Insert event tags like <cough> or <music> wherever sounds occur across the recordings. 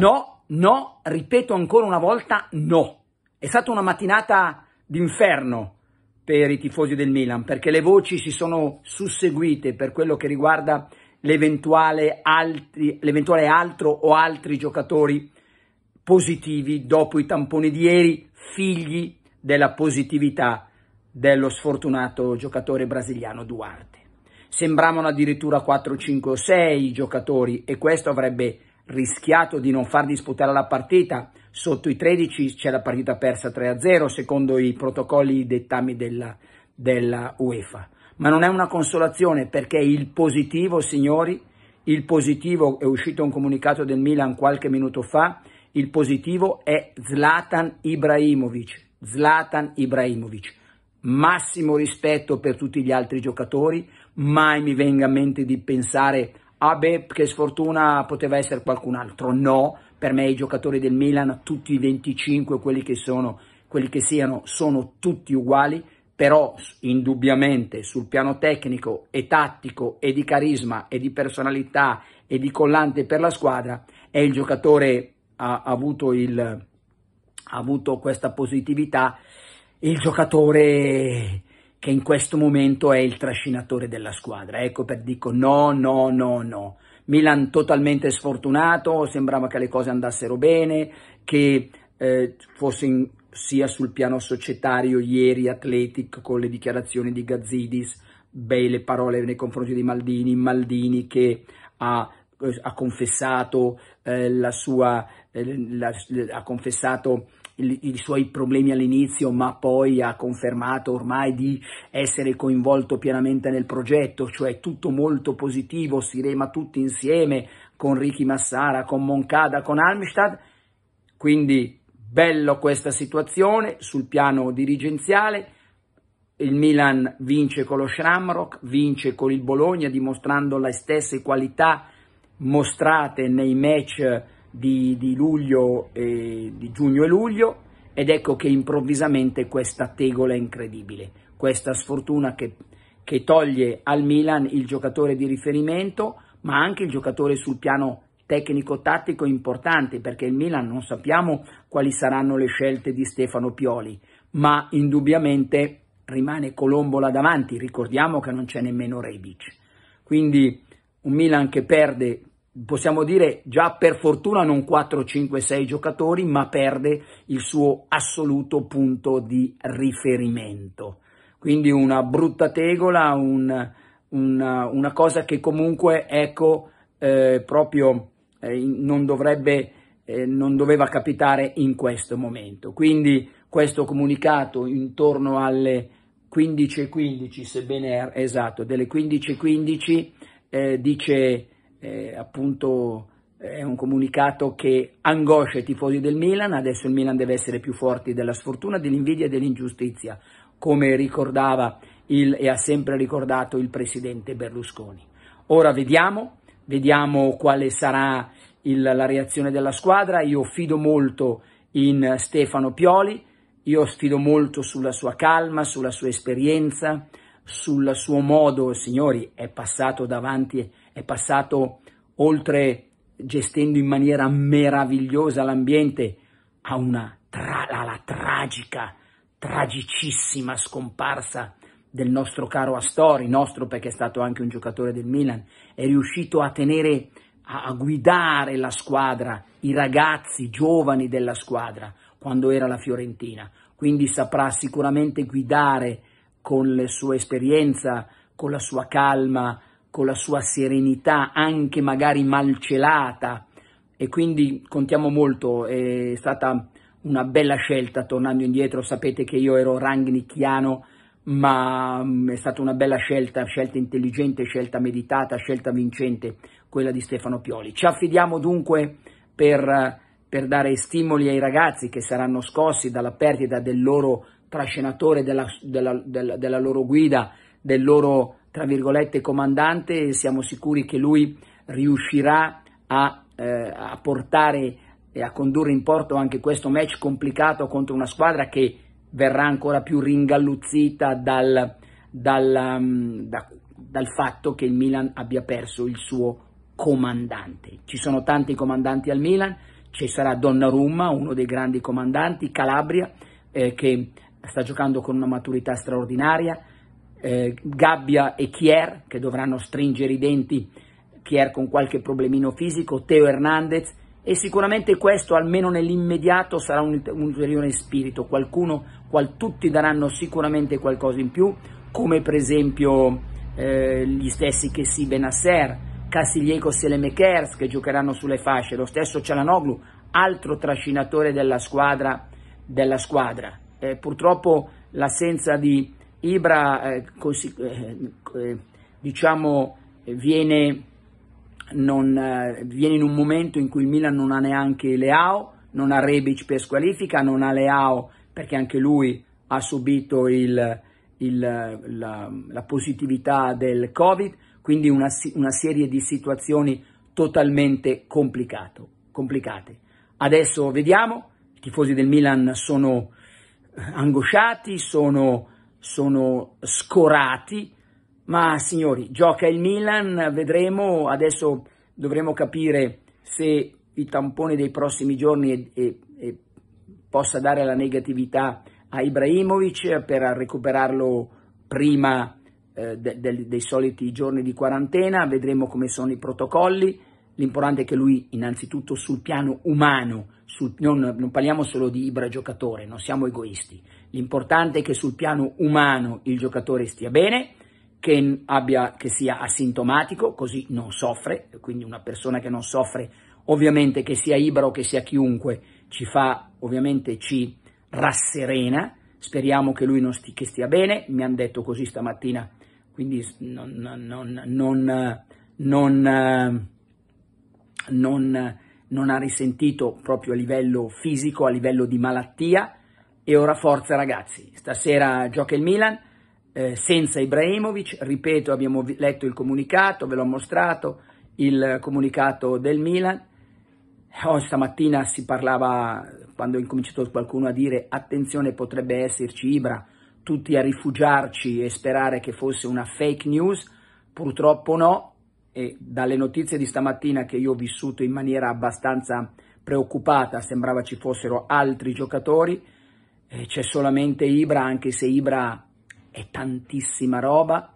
No, no, ripeto ancora una volta no. È stata una mattinata d'inferno per i tifosi del Milan perché le voci si sono susseguite per quello che riguarda l'eventuale, altri, l'eventuale altro o altri giocatori positivi dopo i tamponi di ieri, figli della positività dello sfortunato giocatore brasiliano Duarte. Sembravano addirittura 4, 5 o 6 giocatori e questo avrebbe rischiato di non far disputare la partita. Sotto i 13 c'è la partita persa 3-0 secondo i protocolli dettami della, della UEFA. Ma non è una consolazione perché il positivo, signori, il positivo è uscito un comunicato del Milan qualche minuto fa, il positivo è Zlatan Ibrahimovic. Zlatan Ibrahimovic. Massimo rispetto per tutti gli altri giocatori, mai mi venga a mente di pensare ah beh, che sfortuna poteva essere qualcun altro. No, per me i giocatori del Milan, tutti i 25, quelli che sono, quelli che siano, sono tutti uguali, però indubbiamente sul piano tecnico e tattico e di carisma e di personalità e di collante per la squadra è il giocatore ha, ha avuto, il, ha avuto questa positività, il giocatore che in questo momento è il trascinatore della squadra. Ecco per dico no, no, no, no. Milan totalmente sfortunato, sembrava che le cose andassero bene, che eh, fosse in, sia sul piano societario ieri Athletic con le dichiarazioni di Gazzidis, belle parole nei confronti di Maldini, Maldini che ha, eh, ha confessato eh, la sua, eh, la, ha confessato i suoi problemi all'inizio, ma poi ha confermato ormai di essere coinvolto pienamente nel progetto, cioè tutto molto positivo, si rema tutti insieme con Ricky Massara, con Moncada, con Almstad, quindi bello questa situazione sul piano dirigenziale, il Milan vince con lo Shamrock, vince con il Bologna dimostrando le stesse qualità mostrate nei match di, di, luglio e, di giugno e luglio ed ecco che improvvisamente questa tegola incredibile, questa sfortuna che, che toglie al Milan il giocatore di riferimento ma anche il giocatore sul piano tecnico-tattico importante perché il Milan non sappiamo quali saranno le scelte di Stefano Pioli, ma indubbiamente rimane Colombo là davanti, ricordiamo che non c'è nemmeno Rebic. Quindi un Milan che perde possiamo dire già per fortuna non 4, 5, 6 giocatori, ma perde il suo assoluto punto di riferimento. Quindi una brutta tegola, un, una, una, cosa che comunque ecco, eh, proprio eh, non dovrebbe, eh, non doveva capitare in questo momento. Quindi questo comunicato intorno alle 15.15, sebbene er, esatto, delle 15.15 15, eh, dice eh, appunto è un comunicato che angoscia i tifosi del Milan, adesso il Milan deve essere più forte della sfortuna, dell'invidia e dell'ingiustizia, come ricordava il, e ha sempre ricordato il presidente Berlusconi. Ora vediamo, vediamo quale sarà il, la reazione della squadra, io fido molto in Stefano Pioli, io sfido molto sulla sua calma, sulla sua esperienza, sul suo modo, signori, è passato davanti è passato oltre gestendo in maniera meravigliosa l'ambiente a una tra- alla tragica, tragicissima scomparsa del nostro caro Astori, nostro perché è stato anche un giocatore del Milan, è riuscito a tenere, a, a guidare la squadra, i ragazzi giovani della squadra quando era la Fiorentina, quindi saprà sicuramente guidare con la sua esperienza, con la sua calma, con la sua serenità anche magari malcelata e quindi contiamo molto, è stata una bella scelta tornando indietro, sapete che io ero rangnichiano ma mm, è stata una bella scelta, scelta intelligente, scelta meditata, scelta vincente quella di Stefano Pioli. Ci affidiamo dunque per, per dare stimoli ai ragazzi che saranno scossi dalla perdita del loro trascinatore, della, della, della, della loro guida, del loro tra virgolette, comandante siamo sicuri che lui riuscirà a, eh, a portare e a condurre in porto anche questo match complicato contro una squadra che verrà ancora più ringalluzzita dal, dal, mm, da, dal fatto che il Milan abbia perso il suo comandante. Ci sono tanti comandanti al Milan, ci sarà Donnarumma, uno dei grandi comandanti, Calabria, eh, che sta giocando con una maturità straordinaria, eh, Gabbia e Chier che dovranno stringere i denti, Chier con qualche problemino fisico, Teo Hernandez e sicuramente questo almeno nell'immediato sarà un, un ulteriore spirito, qualcuno, qual, tutti daranno sicuramente qualcosa in più, come per esempio eh, gli stessi che si Benasser, Castigliecos e che giocheranno sulle fasce, lo stesso Cialanoglu, altro trascinatore della squadra. Della squadra. Eh, purtroppo l'assenza di Ibra eh, così, eh, eh, diciamo, viene, non, eh, viene, in un momento in cui il Milan non ha neanche Leao, non ha Rebic per squalifica, non ha Leao perché anche lui ha subito il, il, la, la, positività del Covid, quindi una, una serie di situazioni totalmente complicate. Adesso vediamo, i tifosi del Milan sono angosciati, sono sono scorati, ma signori, gioca il Milan, vedremo, adesso dovremo capire se il tampone dei prossimi giorni è, è, è, possa dare la negatività a Ibrahimovic per recuperarlo prima eh, de, de, dei soliti giorni di quarantena, vedremo come sono i protocolli, l'importante è che lui innanzitutto sul piano umano, sul, non, non, parliamo solo di Ibra giocatore, non siamo egoisti, l'importante è che sul piano umano il giocatore stia bene, che, abbia, che sia asintomatico, così non soffre, quindi una persona che non soffre ovviamente che sia Ibra o che sia chiunque ci fa, ovviamente ci rasserena, speriamo che lui non sti, che stia bene, mi hanno detto così stamattina, quindi non, non, non, non non, non ha risentito proprio a livello fisico, a livello di malattia. E ora forza ragazzi, stasera gioca il Milan eh, senza Ibrahimovic, ripeto abbiamo letto il comunicato, ve l'ho mostrato, il comunicato del Milan. Oh, stamattina si parlava, quando ho incominciato qualcuno a dire attenzione potrebbe esserci Ibra, tutti a rifugiarci e sperare che fosse una fake news, purtroppo no, e dalle notizie di stamattina che io ho vissuto in maniera abbastanza preoccupata, sembrava ci fossero altri giocatori, c'è solamente Ibra, anche se Ibra è tantissima roba,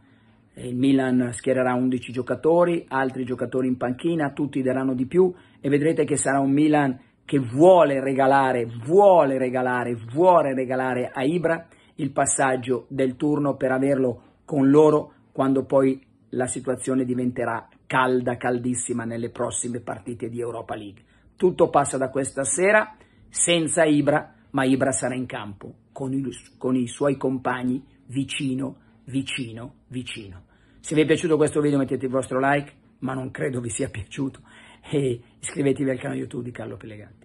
il Milan schiererà 11 giocatori, altri giocatori in panchina, tutti daranno di più e vedrete che sarà un Milan che vuole regalare, vuole regalare, vuole regalare a Ibra il passaggio del turno per averlo con loro quando poi la situazione diventerà calda, caldissima nelle prossime partite di Europa League. Tutto passa da questa sera senza Ibra, ma Ibra sarà in campo con i, con i suoi compagni vicino, vicino, vicino. Se vi è piaciuto questo video mettete il vostro like, ma non credo vi sia <laughs> piaciuto, e iscrivetevi al canale YouTube di Carlo Pellegatti.